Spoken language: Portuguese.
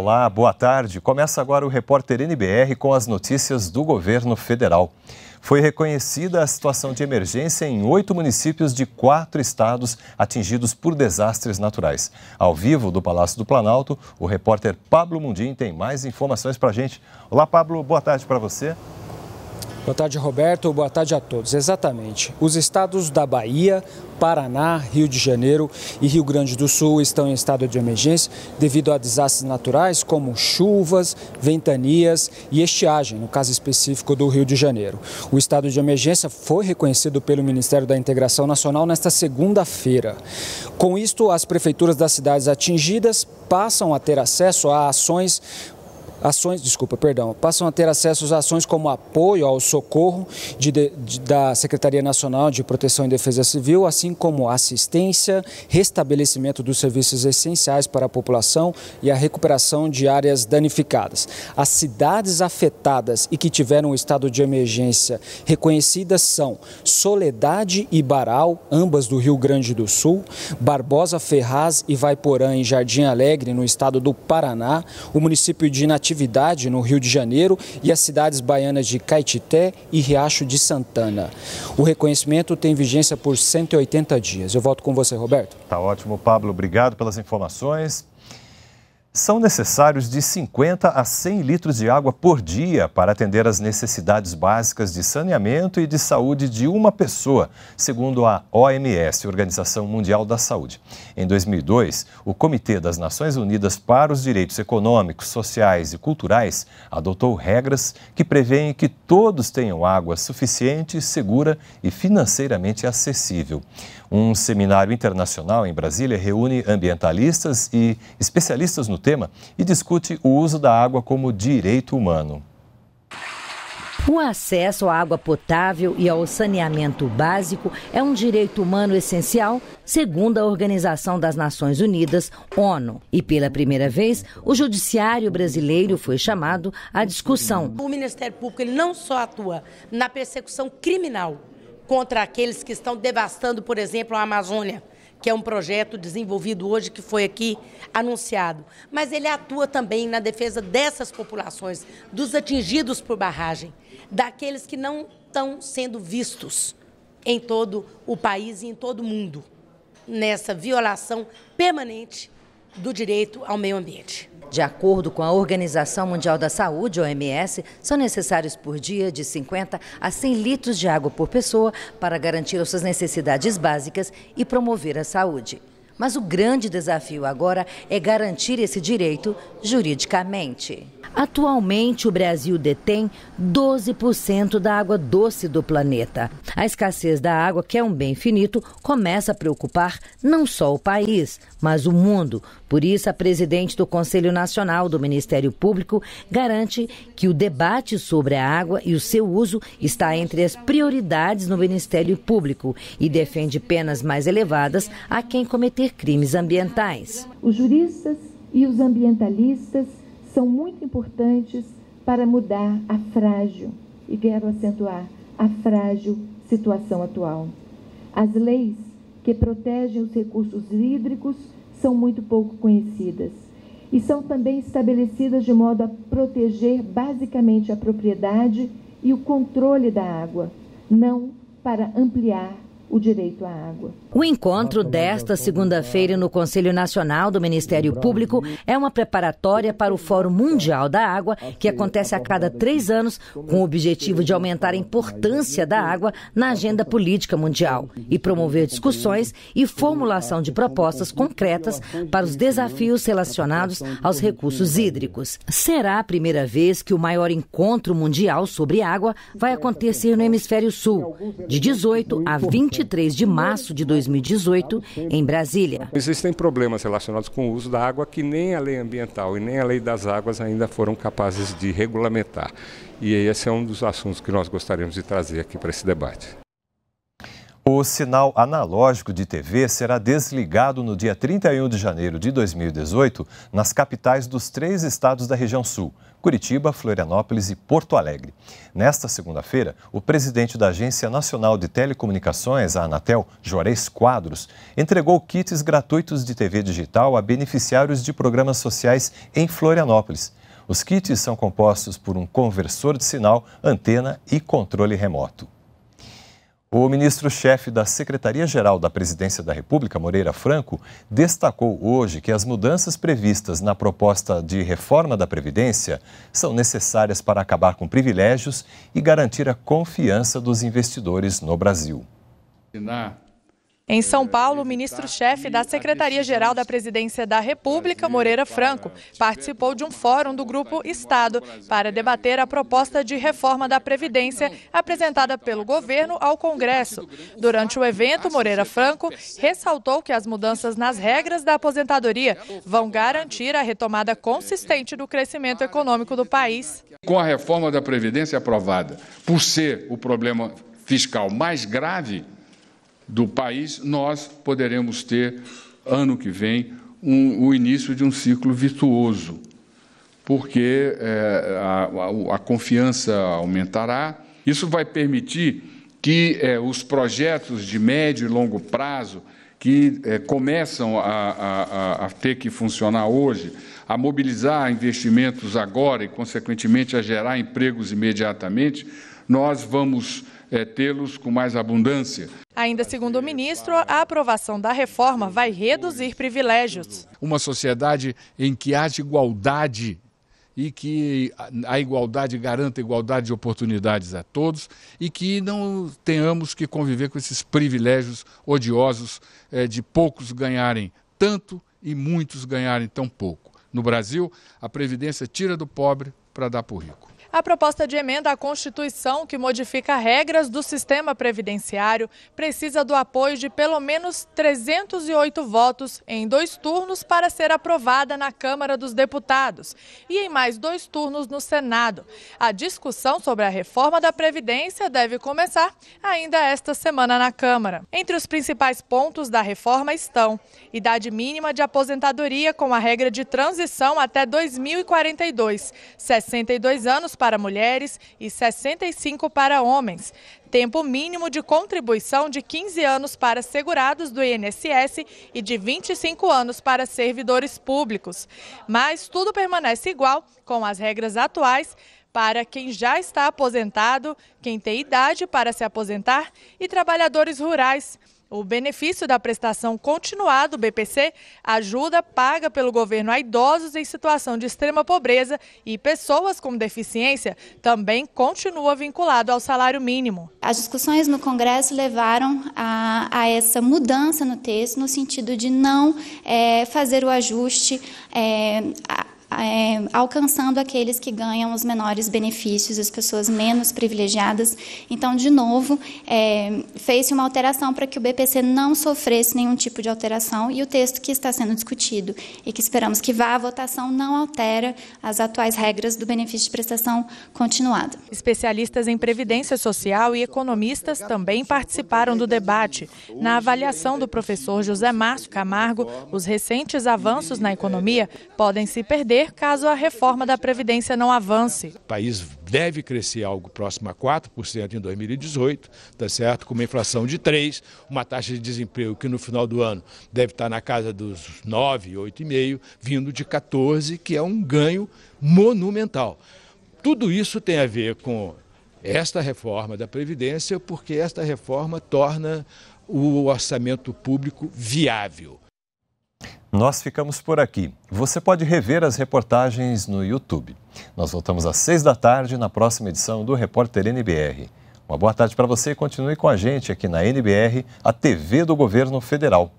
olá, boa tarde. Começa agora o repórter NBR com as notícias do governo federal. Foi reconhecida a situação de emergência em oito municípios de quatro estados atingidos por desastres naturais. Ao vivo do Palácio do Planalto, o repórter Pablo Mundim tem mais informações para a gente. Olá, Pablo, boa tarde para você. Boa tarde, Roberto. Boa tarde a todos. Exatamente. Os estados da Bahia, Paraná, Rio de Janeiro e Rio Grande do Sul estão em estado de emergência devido a desastres naturais como chuvas, ventanias e estiagem, no caso específico do Rio de Janeiro. O estado de emergência foi reconhecido pelo Ministério da Integração Nacional nesta segunda-feira. Com isto, as prefeituras das cidades atingidas passam a ter acesso a ações ações, desculpa, perdão, passam a ter acesso a ações como apoio ao socorro de, de, da Secretaria Nacional de Proteção e Defesa Civil, assim como assistência, restabelecimento dos serviços essenciais para a população e a recuperação de áreas danificadas. As cidades afetadas e que tiveram estado de emergência reconhecidas são Soledade e Baral, ambas do Rio Grande do Sul, Barbosa Ferraz e Vaiporã em Jardim Alegre, no estado do Paraná, o município de Nativa atividade no Rio de Janeiro e as cidades baianas de Caetité e Riacho de Santana. O reconhecimento tem vigência por 180 dias. Eu volto com você, Roberto. Tá ótimo, Pablo. Obrigado pelas informações. São necessários de 50 a 100 litros de água por dia para atender às necessidades básicas de saneamento e de saúde de uma pessoa, segundo a OMS, Organização Mundial da Saúde. Em 2002, o Comitê das Nações Unidas para os Direitos Econômicos, Sociais e Culturais adotou regras que prevêem que todos tenham água suficiente, segura e financeiramente acessível. Um seminário internacional em Brasília reúne ambientalistas e especialistas no tema e discute o uso da água como direito humano. O acesso à água potável e ao saneamento básico é um direito humano essencial, segundo a Organização das Nações Unidas, ONU. E pela primeira vez, o judiciário brasileiro foi chamado à discussão. O Ministério Público ele não só atua na persecução criminal contra aqueles que estão devastando, por exemplo, a Amazônia, que é um projeto desenvolvido hoje que foi aqui anunciado. Mas ele atua também na defesa dessas populações, dos atingidos por barragem, daqueles que não estão sendo vistos em todo o país e em todo o mundo nessa violação permanente do direito ao meio ambiente. De acordo com a Organização Mundial da Saúde, OMS, são necessários por dia de 50 a 100 litros de água por pessoa para garantir as suas necessidades básicas e promover a saúde. Mas o grande desafio agora é garantir esse direito juridicamente. Atualmente, o Brasil detém 12% da água doce do planeta. A escassez da água, que é um bem finito, começa a preocupar não só o país, mas o mundo. Por isso, a presidente do Conselho Nacional do Ministério Público garante que o debate sobre a água e o seu uso está entre as prioridades no Ministério Público e defende penas mais elevadas a quem cometer crimes ambientais. Os juristas e os ambientalistas são muito importantes para mudar a frágil, e quero acentuar, a frágil situação atual. As leis que protegem os recursos hídricos são muito pouco conhecidas e são também estabelecidas de modo a proteger basicamente a propriedade e o controle da água, não para ampliar o direito à água. O encontro desta segunda-feira no Conselho Nacional do Ministério Público é uma preparatória para o Fórum Mundial da Água, que acontece a cada três anos, com o objetivo de aumentar a importância da água na agenda política mundial e promover discussões e formulação de propostas concretas para os desafios relacionados aos recursos hídricos. Será a primeira vez que o maior encontro mundial sobre água vai acontecer no Hemisfério Sul, de 18 a 20 23 de março de 2018, em Brasília. Existem problemas relacionados com o uso da água que nem a lei ambiental e nem a lei das águas ainda foram capazes de regulamentar. E esse é um dos assuntos que nós gostaríamos de trazer aqui para esse debate. O sinal analógico de TV será desligado no dia 31 de janeiro de 2018 nas capitais dos três estados da região sul: Curitiba, Florianópolis e Porto Alegre. Nesta segunda-feira, o presidente da Agência Nacional de Telecomunicações, a Anatel, Juarez Quadros, entregou kits gratuitos de TV digital a beneficiários de programas sociais em Florianópolis. Os kits são compostos por um conversor de sinal, antena e controle remoto. O ministro-chefe da Secretaria-Geral da Presidência da República, Moreira Franco, destacou hoje que as mudanças previstas na proposta de reforma da Previdência são necessárias para acabar com privilégios e garantir a confiança dos investidores no Brasil. Em São Paulo, o ministro-chefe da Secretaria-Geral da Presidência da República, Moreira Franco, participou de um fórum do Grupo Estado para debater a proposta de reforma da Previdência apresentada então, pelo é governo ao Congresso. Durante o evento, Moreira Franco ressaltou que as mudanças nas regras da aposentadoria vão garantir a retomada é, consistente do crescimento é econômico do país. Com a reforma da Previdência aprovada, por ser o problema fiscal mais grave do país, nós poderemos ter, ano que vem, um, o início de um ciclo virtuoso, porque é, a, a, a, confiança aumentará. Isso vai permitir que é, os projetos de médio e longo prazo que é, começam a, a, a, ter que funcionar hoje, a mobilizar investimentos agora e, consequentemente, a gerar empregos imediatamente, nós vamos é, tê-los com mais abundância. Ainda segundo o ministro, a aprovação da reforma vai reduzir privilégios. Uma sociedade em que haja igualdade e que a igualdade garanta igualdade de oportunidades a todos e que não tenhamos que conviver com esses privilégios odiosos é, de poucos ganharem tanto e muitos ganharem tão pouco. No Brasil, a Previdência tira do pobre para dar para o rico. A proposta de emenda à Constituição, que modifica regras do sistema previdenciário, precisa do apoio de pelo menos 308 votos em dois turnos para ser aprovada na Câmara dos Deputados e em mais dois turnos no Senado. A discussão sobre a reforma da Previdência deve começar ainda esta semana na Câmara. Entre os principais pontos da reforma estão idade mínima de aposentadoria com a regra de transição até 2042, 62 anos para mulheres e 65 para homens. Tempo mínimo de contribuição de 15 anos para segurados do INSS e de 25 anos para servidores públicos. Mas tudo permanece igual com as regras atuais para quem já está aposentado, quem tem idade para se aposentar e trabalhadores rurais. O benefício da prestação continuada do BPC ajuda paga pelo governo a idosos em situação de extrema pobreza e pessoas com deficiência também continua vinculado ao salário mínimo. As discussões no Congresso levaram a, a essa mudança no texto, no sentido de não é, fazer o ajuste é, é, alcançando aqueles que ganham os menores benefícios, as pessoas menos privilegiadas. Então, de novo, é, fez-se uma alteração para que o BPC não sofresse nenhum tipo de alteração e o texto que está sendo discutido e que esperamos que vá à votação não altera as atuais regras do benefício de prestação continuada. Especialistas em Previdência Social e economistas também participaram do debate. Na avaliação do professor José Márcio Camargo, os recentes avanços na economia podem se perder caso a reforma da Previdência não avance. O país deve crescer algo próximo a 4% em 2018, tá certo? com uma inflação de 3%, uma taxa de desemprego que no final do ano deve estar na casa dos 9%, 8,5%, vindo de 14%, que é um ganho monumental. Tudo isso tem a ver com esta reforma da Previdência, porque esta reforma torna o orçamento público viável. Nós ficamos por aqui. Você pode rever as reportagens no YouTube. Nós voltamos às seis da tarde na próxima edição do Repórter NBR. Uma boa tarde para você e continue com a gente aqui na NBR, a TV do Governo Federal.